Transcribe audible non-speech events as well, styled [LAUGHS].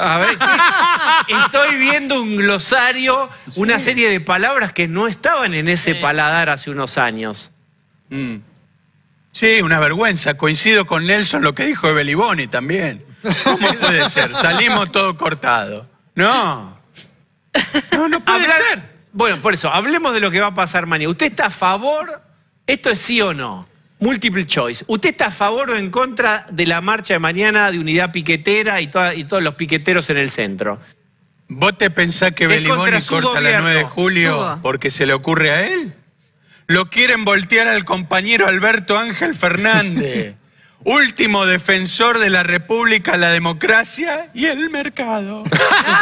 A ver, estoy viendo un glosario, una serie de palabras que no estaban en ese paladar hace unos años. Mm. Sí, una vergüenza. Coincido con Nelson lo que dijo Beliboni también. ¿Cómo puede ser? Salimos todo cortado. No. No, no puede ser. Bueno, por eso, hablemos de lo que va a pasar mañana. ¿Usted está a favor? ¿Esto es sí o no? Multiple choice. ¿Usted está a favor o en contra de la marcha de mañana de unidad piquetera y, todos los piqueteros en el centro? ¿Vos te pensás que Belimoni corta la 9 de julio porque se le ocurre a él? Lo quieren voltear al compañero Alberto Ángel Fernández, [LAUGHS] último defensor de la República, la democracia y el mercado. [LAUGHS]